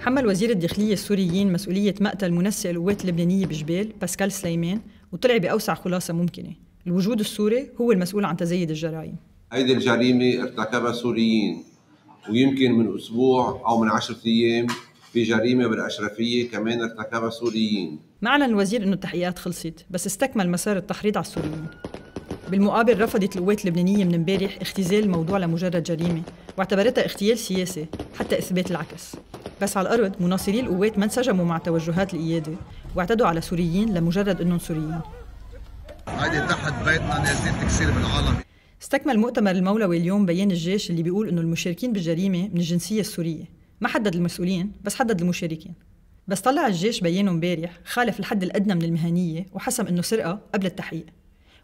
حمل وزير الداخلية السوريين مسؤولية مقتل منسق القوات اللبنانية بجبال باسكال سليمان وطلع بأوسع خلاصة ممكنة الوجود السوري هو المسؤول عن تزايد الجرائم هيدي الجريمة ارتكبها سوريين ويمكن من أسبوع أو من عشرة أيام في جريمة بالأشرفية كمان ارتكبها سوريين ما أعلن الوزير أنه التحقيقات خلصت بس استكمل مسار التحريض على السوريين بالمقابل رفضت القوات اللبنانية من امبارح اختزال الموضوع لمجرد جريمة واعتبرتها اغتيال سياسي حتى إثبات العكس بس على الأرض مناصري القوات ما انسجموا مع توجهات القياده واعتدوا على سوريين لمجرد أنهم سوريين هيدي تحت بيتنا نازلين تكسير بالعالم استكمل مؤتمر المولوي اليوم بيان الجيش اللي بيقول انه المشاركين بالجريمه من الجنسيه السوريه، ما حدد المسؤولين بس حدد المشاركين. بس طلع الجيش بيانه امبارح خالف الحد الادنى من المهنيه وحسم انه سرقه قبل التحقيق،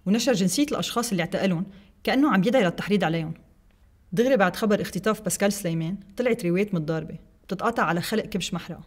ونشر جنسيه الاشخاص اللي اعتقلهم كانه عم يدعي للتحريض عليهم. دغري بعد خبر اختطاف باسكال سليمان طلعت روايه متضاربه بتتقاطع على خلق كبش محرقة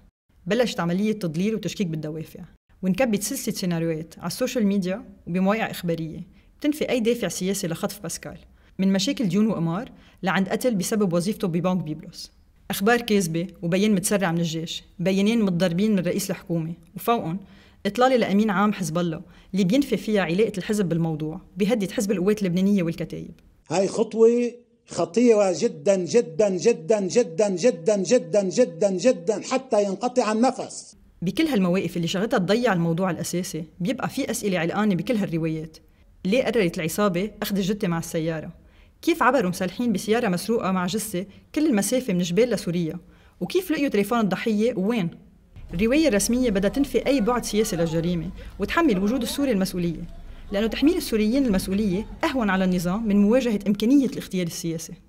بلشت عملية تضليل وتشكيك بالدوافع وانكبت سلسلة سيناريوهات على السوشيال ميديا وبمواقع إخبارية بتنفي أي دافع سياسي لخطف باسكال من مشاكل ديون وقمار لعند قتل بسبب وظيفته ببنك بيبلوس أخبار كاذبة وبيان متسرع من الجيش بيانين متضاربين من رئيس الحكومة وفوقهم إطلالة لأمين عام حزب الله اللي بينفي فيها علاقة الحزب بالموضوع بيهدد حزب القوات اللبنانية والكتائب هاي خطوة خطيرة جدا جدا جدا جدا جدا جدا جدا جدا حتى ينقطع النفس بكل هالمواقف اللي شغلتها تضيع الموضوع الأساسي بيبقى في أسئلة علقانة بكل هالروايات ليه قررت العصابة أخذ الجثة مع السيارة؟ كيف عبروا مسلحين بسيارة مسروقة مع جثة كل المسافة من جبال لسوريا؟ وكيف لقيوا تليفون الضحية وين؟ الرواية الرسمية بدها تنفي أي بعد سياسي للجريمة وتحمل وجود السوري المسؤولية لأنه تحميل السوريين المسؤولية أهون على النظام من مواجهة إمكانية الاغتيال السياسي